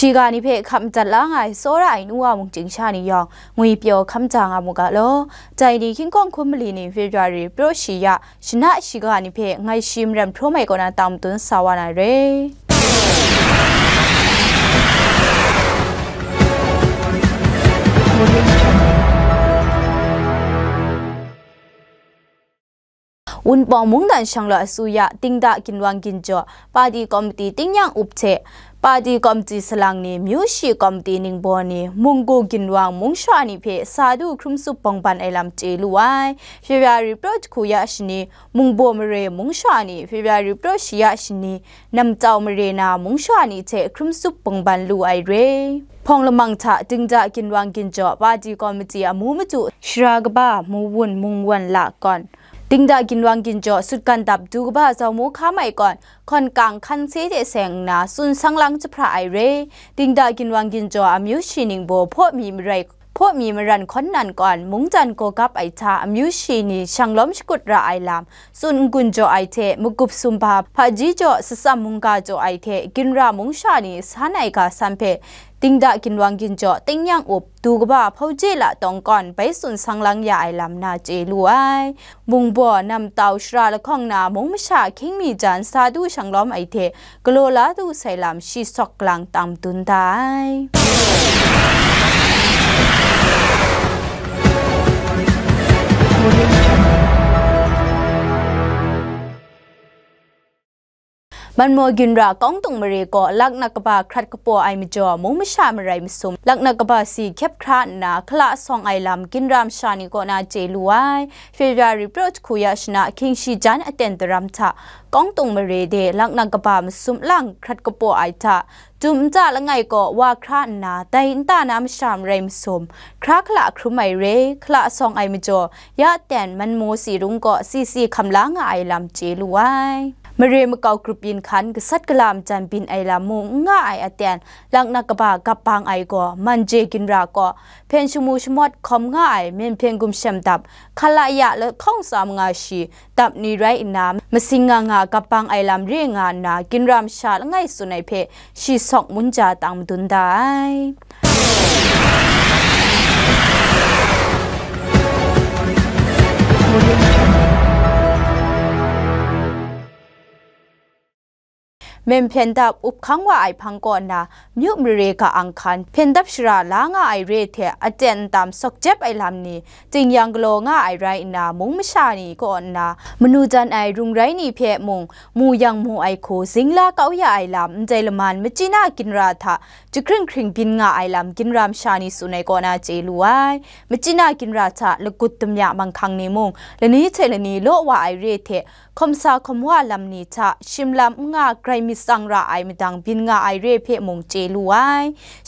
ชีกานิเพคำจัดละไงโซไรนัวมุงจิงชานิยองงุยเปียวคำจางอมุกะโลใจดีคิงกองคุมลีนิเฟบรารีโปรชียะชนะชีกานิเพไงชิมรำทั่วไม่กนาตามตุนสาวนาเรอุนปองมุงดันชังละสุยะติงดากินวังกินจ่อปาดีคอมมิตี้ติงยังอุบเชပါတီကော်မတီစလန်နေမြို့ရှိကော်မတီနင်းဘောနေမုံကိုဂင်ဝါမုံရှာနိဖေစာဒုခရုမစုပုံပန်အိုင်လမ်တေလူဝိုင်ဖေဗျာရီပရော့ခုယရှိနေမုံဘောမရေမုံရှာနိဖေဗျာရီပရော့ရှိယရှိနေနမ်တောင်မရေနာမုံရှာနိချေခရုမစုပုံပန်လူအိုင်ရေพองละมังทะจึงจะกินวางกินเจาะว่าดีกอมจีอมูมจุชรากบ้ามูวุ่นมุงวันละก่อนติงดากินวังกินจอสุดกันดับดูบ้าเจ้ามูข้าใหม่ก่อนคอนกลางคันเสียเสงนาสุนสังลังจะพระไอเรติงดากินวังกินจออามิวชินิงโบพ่อมีไรพวกมีมรันคนนันก่อนมุงจันโกกับไอชาอมิวชีนีช่างล้มชกุดระไอลามสุนกุนโจไอเท มุกุบสุมบาพาจีโจสสามุงกาโจไอเทกินรามุงชานีสานไอกาสัมเพติงดากินวังกินโจติงยังอุบดูกบ้าพาวเจละตองก่อนไปสุนสังลังยาไอลามนาเจลวยมุงบ่วนำเตาชราละข้องนามุงมชาคิงมีจานซาดูช่างล้อมไอเทกโลลาดูใส่ลำชีสอกกลางตามตุนได้มันมัวกินรากองตรงมเรก็ลักนักบาครัดกปอไอมิจอมุมชามไรมิสุมลักนักบาสีแคบคราดนาคละซองไอลำกินรามชานิก็นาเจลุไอเฟรราริโปรดคุยชนะคิงชีจันอเตนตรัมทะกองตุงมาเรเดลักนังกบามสุมลังครัดกปอไอทะจุมจ่าละไงก็ว่าครานาแต่อินตาน้ำชามเรมสมคราคละครุไมเรคละซองไอมิจอยาแตนมันโมสีรุงก็ซีซีคำล้างไอลำเจลววมาเรีมเกากรุปยินคันกษัตริย์กลามจันบินไอลามงง่ายอาเตียนลังนักบากับปางไอก็มันเจกินรากอเพนชูมูชมดคอมง่าย เมนเพียงกุมเชมดับคลายะและข้องสามงาชีดับนีไรน้ำมาสิงงางาากับปังไอลามเรียงงานนากินรำชาลงไงสุนัยเพชชีสอกมุนจาตังดุนได้เมมเพนดับอุปขังว่าไอพังก่อนนะมิวมเรกาอังคันเพนดับชราลางไอเรเทอเจนตามสกเจ็บไอลำนี้จึงยังโลงไอไรนามุงมิชานีก่อนนะมนูจันไอรุงไรนี่เพมุงมูยังมูไอโคสิงลาเกาอย่าไอลำใจละมันม่จีน่ากินราทะจะครึ่งครึ่งบินงาไอลำกินรามชานีสุนัยก่อนนะเจลุไอมจีน่ากินราทะละกุดตมยาบังคังนิมงและนี้เทลนี้โลว่าไอเรเทคมซาคมว่าลำนี้ชะชิมลำงาไกรมิสังระไอมดังบินงาไอเรเพมงเจลูไอ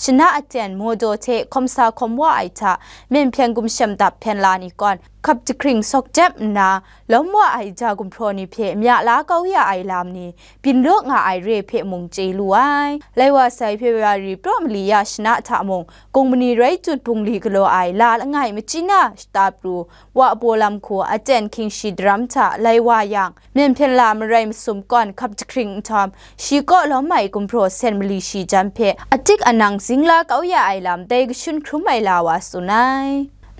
ชนะอาจารย์โมโดเทคมซาคมว่าไอทะเมนเพียงกุมเชมดับเพนลานีก่อนขับจะคริงซอกเจ็บนาแล้วมัวไอจากุมพรนิเพมยาลาเกาหย่าไอลามนี่บินเลือกงาไอเรเพมงเจลูไอไลว่าใส่เพวารีพร้อมลียาชนะทะมงกงมณีไรจุดพุงลีกโลไอลาละไงมจินาสตาปรูว่าัวลำขัวอาจารย์คิงชีดรัมทะไลว่าอย่างเมนเพนลามไรมสมก่อนขับจะคริงทอมရှိကောလောမိုင်ကွန်ပရိုဆန်မလီရှိဂျမ်ဖေအတစ်အနန်စင်လာကောက်ရအိုင်လမ်တေကရှင်ခရုမိုင်လာဝါစုနိုင်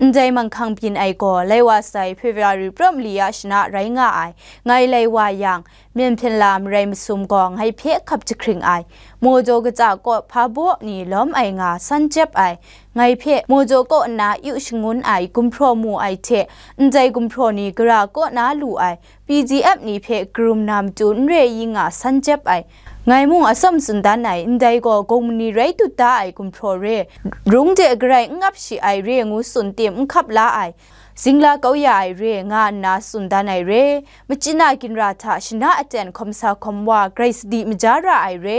ใจมังคังปินไอโกเลวาใส่พิวารีเริ่มลียชนะไรงาไอไงเลยวายังเมียนเพนลามไรมสุมกองให้เพียขับจะคริงไอโมโจกจากก็พาบัวนี่ล้อมไองาสันเจ็บไอไงเพียโมโจก็นาอยู่ชงุนไอกุมพรมูไอเทใจกุมพรนี่กระก็นาลูไอ PGF นี่เพียกรุมนามจุนเรยิงาสันเจ็บไองมุงอสมสุนดานไหนได้ก็คงมีไรตุตาไอคุมโทรเรรุงเจกไรงับชีไอเรียงูสุนเตียมขับลาไอสิงลาเกาใหญ่เรงานนาสุนดานไอเรมจินากินราทาชนะอาจารย์คมสาคมว่าไกรสดีมจาราไอเร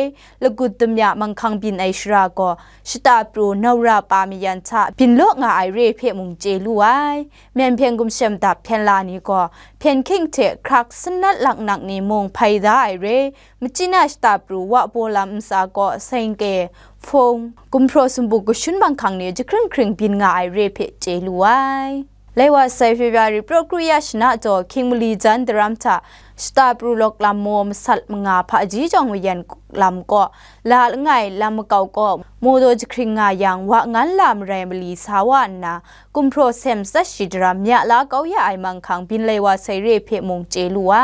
และกุดตมยามังคังบินไอชราก็ชตาปรูนาราปามิยันชาบินโลกงาไอเรเพมุงเจลูไอแมนเพียงกุมเชมตับเพียนลานี้ก็เพียนขิงเทครักสนัดหลักหนักนีมงไพได้ไอเรมจินาชตาปรูวะโบลามสาก็เซงเกฟงกุมโพรสมบุกชุนบางคังเนี่จะเครื่งเครื่งบินงาไอเรเพเจลุไอလေဝါဆေဖေဗျာရီပရိုကရီယရှနာတော်ခင်မလီဂျန်ဒရမ်တာสตาปรูลกลามมสัตมงาพะจีจองวิยันลำก็ลาลไงลำเก่าก็โมโดจคริงายังว่างั้นลำแรมลีสาวันนะกุมโปรเซมสัชิดรามยะลาเกาอย่าไอมังคังบินเลยว่าใส่เรเพมงเจลุไอ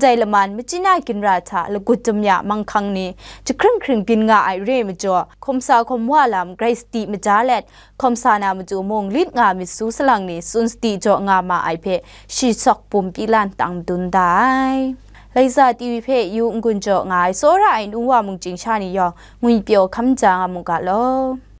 ใจละมันไม่จีน่ากินราชาละกุจมยะมังคังนี้จะครึ่งครึ่งบินงาไอเรมจ่อคมสาวคมว่าลำไกรสติมจ้าเล็ดคมสานามจูมงลิดงามิสูสลังนี้สุนสติจ่องามาไอเพชีซอกปุ่มปีลานตังดุนได้လေစာတီဝီဖေယူငွန်ကြောငိုင်ဆိုရိုင်ဒုံဝမုန်ကျင်းချာနီယောငွေပြောခမ်ကြာငမုကလော